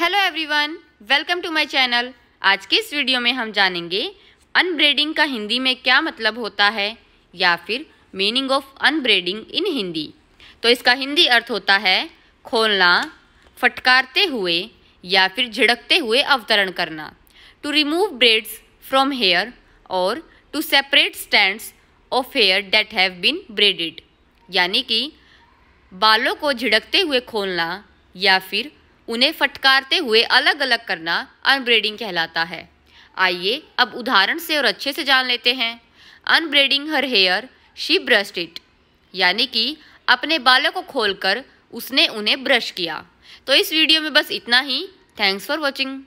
hello everyone welcome to my channel आज के इस वीडियो में हम जानेंगे अनब्रेडिंग का हिंदी में क्या मतलब होता है या फिर meaning of unbraiding in Hindi तो इसका हिंदी अर्थ होता है खोलना फटकारते हुए या फिर झिड़कते हुए अवतरण करना to remove braids from hair और to separate strands of hair that have been braided यानी कि बालों को झिड़कते हुए खोलना या फिर उन्हें फटकारते हुए अलग अलग करना अनब्रेडिंग कहलाता है आइए अब उदाहरण से और अच्छे से जान लेते हैं unbraiding her hair she brushed it यानी कि अपने बालों को खोलकर उसने उन्हें ब्रश किया तो इस वीडियो में बस इतना ही थैंक्स फॉर वॉचिंग